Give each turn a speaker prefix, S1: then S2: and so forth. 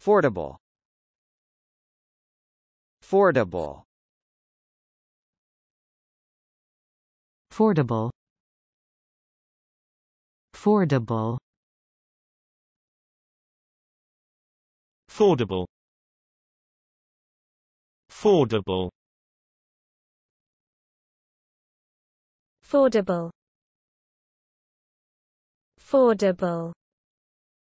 S1: Fordable. Fordable. Fordable. Fordable. Fordable. Fordable. Fordable. Fordable.